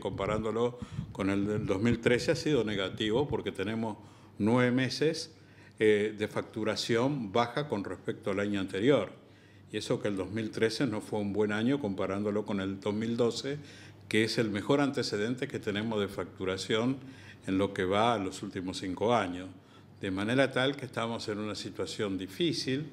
Comparándolo con el del 2013 ha sido negativo porque tenemos nueve meses eh, de facturación baja con respecto al año anterior. Y eso que el 2013 no fue un buen año comparándolo con el 2012, que es el mejor antecedente que tenemos de facturación en lo que va a los últimos cinco años. De manera tal que estamos en una situación difícil,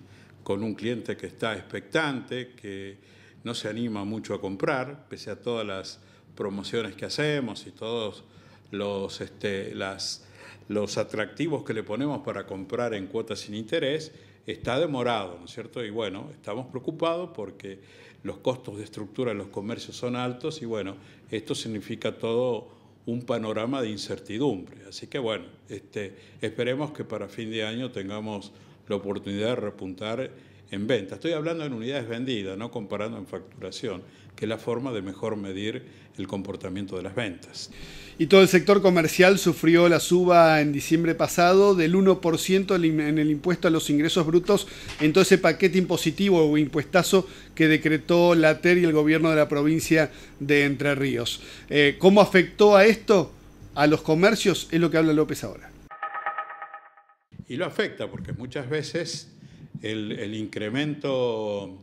con un cliente que está expectante, que no se anima mucho a comprar, pese a todas las promociones que hacemos y todos los, este, las, los atractivos que le ponemos para comprar en cuotas sin interés, está demorado, ¿no es cierto? Y bueno, estamos preocupados porque los costos de estructura en los comercios son altos y bueno, esto significa todo un panorama de incertidumbre. Así que bueno, este, esperemos que para fin de año tengamos la oportunidad de repuntar en venta. Estoy hablando en unidades vendidas, no comparando en facturación, que es la forma de mejor medir el comportamiento de las ventas. Y todo el sector comercial sufrió la suba en diciembre pasado del 1% en el impuesto a los ingresos brutos en todo ese paquete impositivo o impuestazo que decretó la TER y el gobierno de la provincia de Entre Ríos. Eh, ¿Cómo afectó a esto a los comercios? Es lo que habla López ahora. Y lo afecta porque muchas veces el, incremento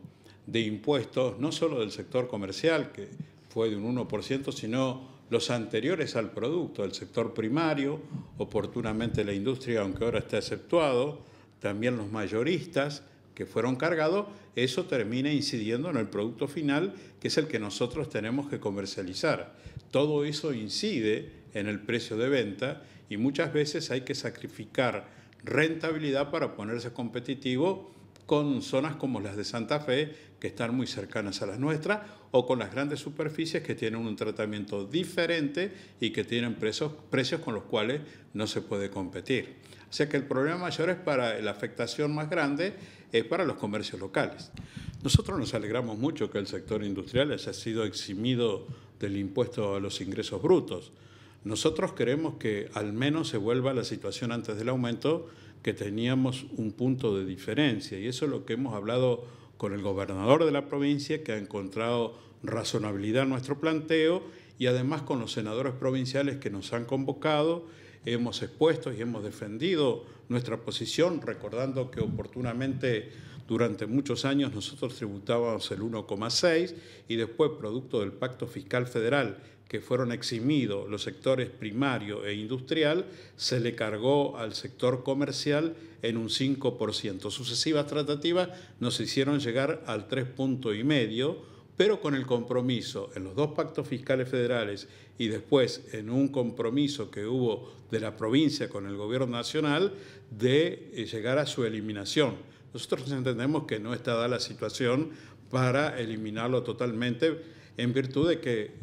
de impuestos, no solo del sector comercial, que fue de un 1%, sino los anteriores al producto, el sector primario, oportunamente la industria, aunque ahora está exceptuado, también los mayoristas que fueron cargados, eso termina incidiendo en el producto final, que es el que nosotros tenemos que comercializar. Todo eso incide en el precio de venta y muchas veces hay que sacrificar rentabilidad para ponerse competitivo con zonas como las de Santa Fe, que están muy cercanas a las nuestras, o con las grandes superficies que tienen un tratamiento diferente y que tienen precios, precios con los cuales no se puede competir. O sea que el problema mayor es para la afectación más grande es para los comercios locales. Nosotros nos alegramos mucho que el sector industrial haya sido eximido del impuesto a los ingresos brutos. Nosotros queremos que al menos se vuelva la situación antes del aumento, que teníamos un punto de diferencia, y eso es lo que hemos hablado con el gobernador de la provincia, que ha encontrado razonabilidad en nuestro planteo, y además con los senadores provinciales que nos han convocado, hemos expuesto y hemos defendido nuestra posición, recordando que oportunamente durante muchos años nosotros tributábamos el 1,6 y después, producto del Pacto Fiscal Federal, que fueron eximidos los sectores primario e industrial, se le cargó al sector comercial en un 5%. Sucesivas tratativas nos hicieron llegar al 3,5%, pero con el compromiso en los dos pactos fiscales federales y después en un compromiso que hubo de la provincia con el gobierno nacional de eh, llegar a su eliminación nosotros entendemos que no está dada la situación para eliminarlo totalmente en virtud de que,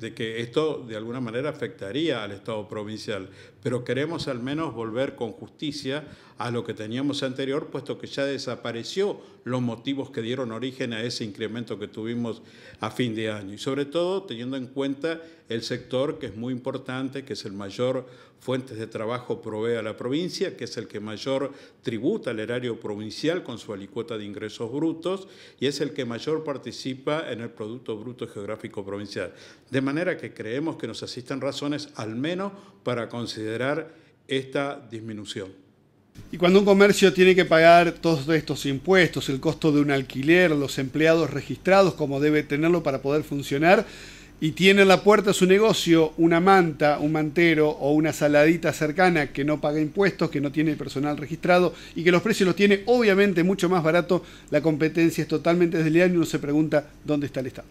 de que esto de alguna manera afectaría al Estado provincial pero queremos al menos volver con justicia a lo que teníamos anterior, puesto que ya desapareció los motivos que dieron origen a ese incremento que tuvimos a fin de año. Y sobre todo teniendo en cuenta el sector que es muy importante, que es el mayor fuente de trabajo provee a la provincia, que es el que mayor tributa al erario provincial con su alicuota de ingresos brutos y es el que mayor participa en el Producto Bruto Geográfico Provincial. De manera que creemos que nos asistan razones al menos para considerar esta disminución. Y cuando un comercio tiene que pagar todos estos impuestos, el costo de un alquiler, los empleados registrados como debe tenerlo para poder funcionar, y tiene en la puerta su negocio una manta, un mantero o una saladita cercana que no paga impuestos, que no tiene personal registrado y que los precios los tiene obviamente mucho más barato, la competencia es totalmente desleal y uno se pregunta dónde está el Estado.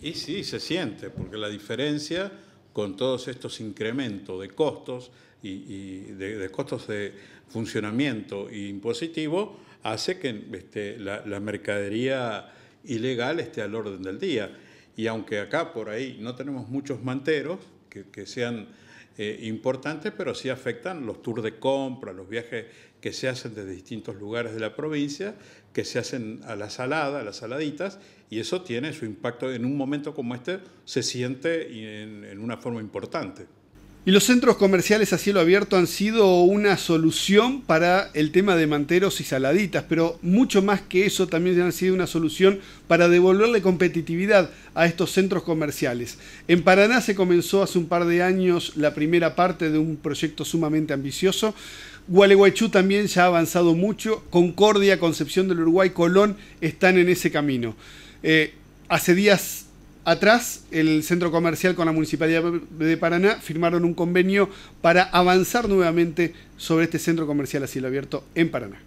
Y sí, se siente, porque la diferencia con todos estos incrementos de costos y, de, costos de funcionamiento impositivo, hace que este, la mercadería ilegal esté al orden del día. Y aunque acá por ahí no tenemos muchos manteros, que, sean eh, importantes, pero sí afectan los tours de compra, los viajes que se hacen desde distintos lugares de la provincia, que se hacen a la salada, a las saladitas, y eso tiene su impacto en un momento como este, se siente en una forma importante. Y los centros comerciales a cielo abierto han sido una solución para el tema de manteros y saladitas, pero mucho más que eso también han sido una solución para devolverle competitividad a estos centros comerciales. En Paraná se comenzó hace un par de años la primera parte de un proyecto sumamente ambicioso. Gualeguaychú también ya ha avanzado mucho. Concordia, Concepción del Uruguay, Colón están en ese camino. Eh, hace días atrás, el centro comercial con la Municipalidad de Paraná firmaron un convenio para avanzar nuevamente sobre este centro comercial a cielo abierto en Paraná.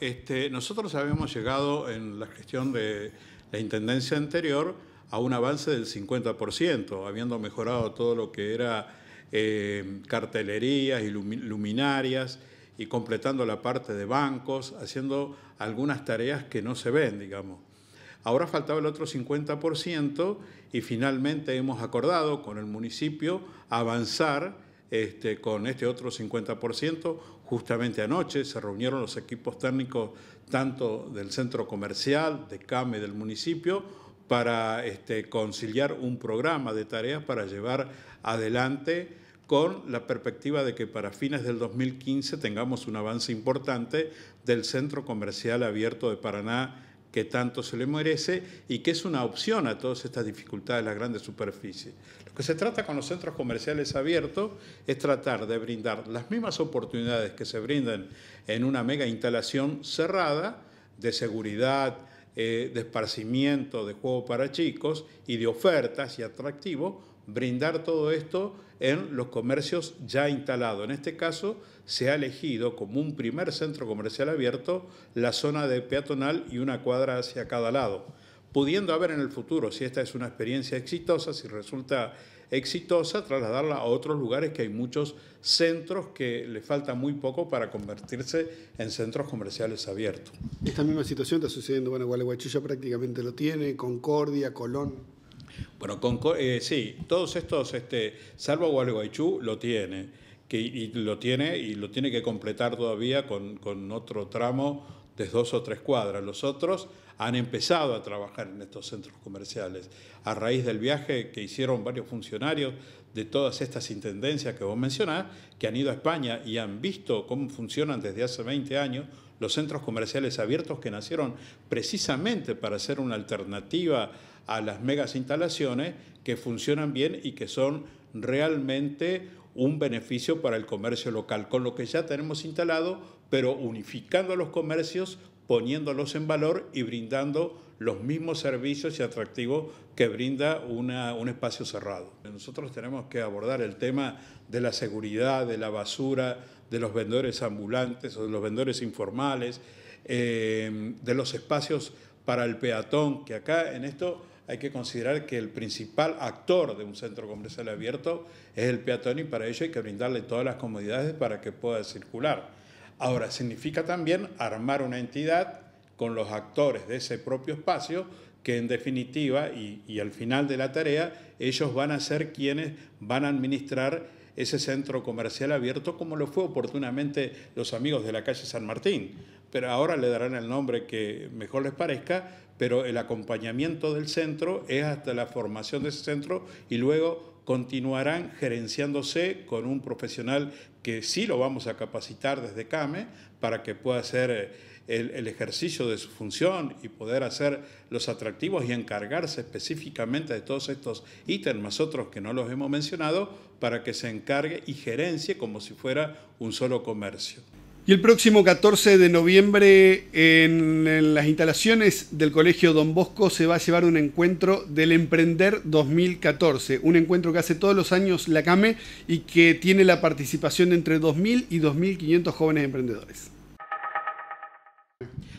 Este, nosotros habíamos llegado en la gestión de la Intendencia anterior a un avance del 50%, habiendo mejorado todo lo que era eh, cartelerías y luminarias y completando la parte de bancos, haciendo algunas tareas que no se ven, digamos. Ahora faltaba el otro 50% y finalmente hemos acordado con el municipio avanzar este, con este otro 50%. Justamente anoche se reunieron los equipos técnicos tanto del centro comercial, de CAME, del municipio, para este, conciliar un programa de tareas para llevar adelante con la perspectiva de que para fines del 2015 tengamos un avance importante del centro comercial abierto de Paraná que tanto se le merece y que es una opción a todas estas dificultades de las grandes superficies. Lo que se trata con los centros comerciales abiertos es tratar de brindar las mismas oportunidades que se brindan en una mega instalación cerrada de seguridad, eh, de esparcimiento, de juego para chicos y de ofertas y atractivo brindar todo esto en los comercios ya instalados. En este caso, se ha elegido como un primer centro comercial abierto la zona de peatonal y una cuadra hacia cada lado, pudiendo haber en el futuro, si esta es una experiencia exitosa, si resulta exitosa, trasladarla a otros lugares que hay muchos centros que le falta muy poco para convertirse en centros comerciales abiertos. Esta misma situación está sucediendo, bueno, Gualeguaychú ya prácticamente lo tiene, Concordia, Colón. Bueno, con, eh, sí, todos estos, este, salvo Gualeguaychú, lo tiene, que, y lo tiene y lo tiene que completar todavía con, con otro tramo de dos o tres cuadras. Los otros han empezado a trabajar en estos centros comerciales. A raíz del viaje que hicieron varios funcionarios de todas estas intendencias que vos mencionás, que han ido a España y han visto cómo funcionan desde hace 20 años los centros comerciales abiertos que nacieron precisamente para ser una alternativa a las megas instalaciones que funcionan bien y que son realmente un beneficio para el comercio local, con lo que ya tenemos instalado, pero unificando los comercios poniéndolos en valor y brindando los mismos servicios y atractivos que brinda un espacio cerrado. Nosotros tenemos que abordar el tema de la seguridad, de la basura, de los vendedores ambulantes o de los vendedores informales, eh, de los espacios para el peatón, que acá en esto hay que considerar que el principal actor de un centro comercial abierto es el peatón y para ello hay que brindarle todas las comodidades para que pueda circular. Ahora, significa también armar una entidad con los actores de ese propio espacio que en definitiva y, al final de la tarea ellos van a ser quienes van a administrar ese centro comercial abierto como lo fue oportunamente los amigos de la calle San Martín. Pero ahora le darán el nombre que mejor les parezca, pero el acompañamiento del centro es hasta la formación de ese centro y luego continuarán gerenciándose con un profesional que sí lo vamos a capacitar desde CAME para que pueda ser eh, el, ejercicio de su función y poder hacer los atractivos y encargarse específicamente de todos estos ítems, más otros que no los hemos mencionado, para que se encargue y gerencie como si fuera un solo comercio. Y el próximo 14 de noviembre en, en, las instalaciones del Colegio Don Bosco se va a llevar un encuentro del Emprender 2014, un encuentro que hace todos los años la CAME y que tiene la participación de entre 2.000 y 2.500 jóvenes emprendedores.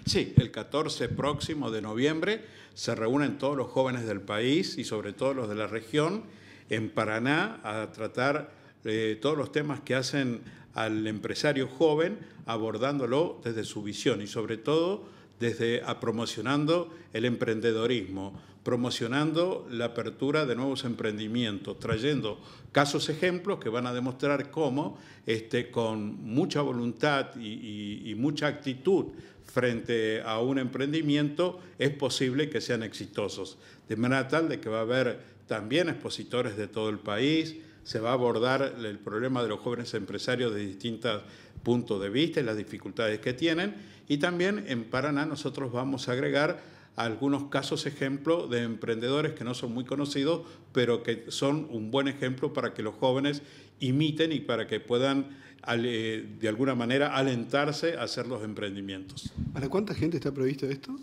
Sí, el 14 próximo de noviembre se reúnen todos los jóvenes del país y sobre todo los de la región en Paraná a tratar eh, todos los temas que hacen al empresario joven, abordándolo desde su visión y sobre todo desde promocionando el emprendedorismo, promocionando la apertura de nuevos emprendimientos, trayendo casos ejemplos que van a demostrar cómo este, con mucha voluntad y mucha actitud frente a un emprendimiento, es posible que sean exitosos. De manera tal de que va a haber también expositores de todo el país, se va a abordar el problema de los jóvenes empresarios de distintos puntos de vista y las dificultades que tienen. Y también en Paraná nosotros vamos a agregar algunos casos ejemplo de emprendedores que no son muy conocidos, pero que son un buen ejemplo para que los jóvenes imiten y para que puedan eh, de alguna manera alentarse a hacer los emprendimientos. ¿Para cuánta gente está previsto esto?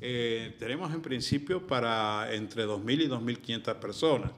Eh, tenemos en principio para entre 2.000 y 2.500 personas.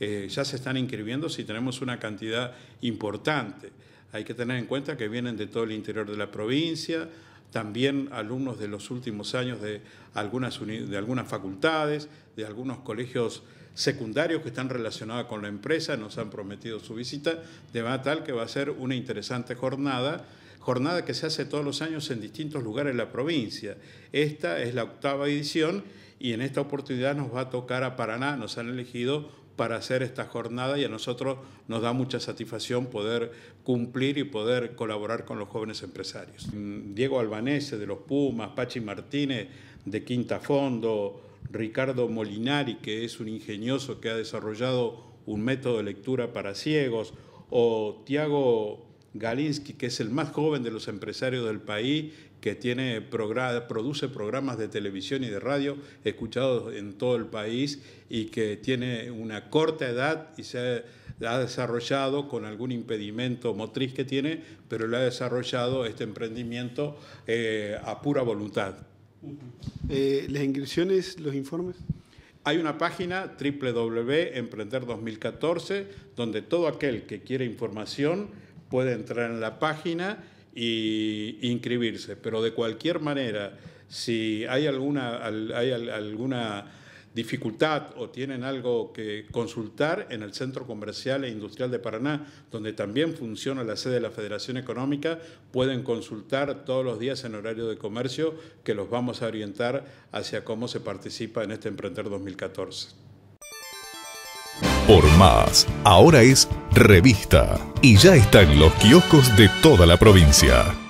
Eh, ya se están inscribiendo si tenemos una cantidad importante. Hay que tener en cuenta que vienen de todo el interior de la provincia, también alumnos de los últimos años de algunas, de algunas facultades, de algunos colegios secundarios que están relacionados con la empresa, nos han prometido su visita, de manera tal que va a ser una interesante jornada, jornada que se hace todos los años en distintos lugares de la provincia. Esta es la octava edición y en esta oportunidad nos va a tocar a Paraná, nos han elegido para hacer esta jornada y a nosotros nos da mucha satisfacción poder cumplir y poder colaborar con los jóvenes empresarios. Mm, Diego Albanese de los Pumas, Pachi Martínez de Quinta Fondo, Ricardo Molinari, que es un ingenioso que ha desarrollado un método de lectura para ciegos, o Tiago Galinsky, que es el más joven de los empresarios del país, que tiene, produce programas de televisión y de radio escuchados en todo el país y que tiene una corta edad y se ha desarrollado con algún impedimento motriz que tiene, pero le ha desarrollado este emprendimiento eh, a pura voluntad. Eh, ¿Las inscripciones, los informes? Hay una página www.emprender2014 donde todo aquel que quiere información puede entrar en la página e inscribirse. Pero de cualquier manera, si hay alguna, hay alguna dificultad o tienen algo que consultar en el Centro Comercial e Industrial de Paraná, donde también funciona la sede de la Federación Económica, pueden consultar todos los días en horario de comercio que los vamos a orientar hacia cómo se participa en este Emprender 2014 por más. Ahora es revista y ya está en los kioscos de toda la provincia.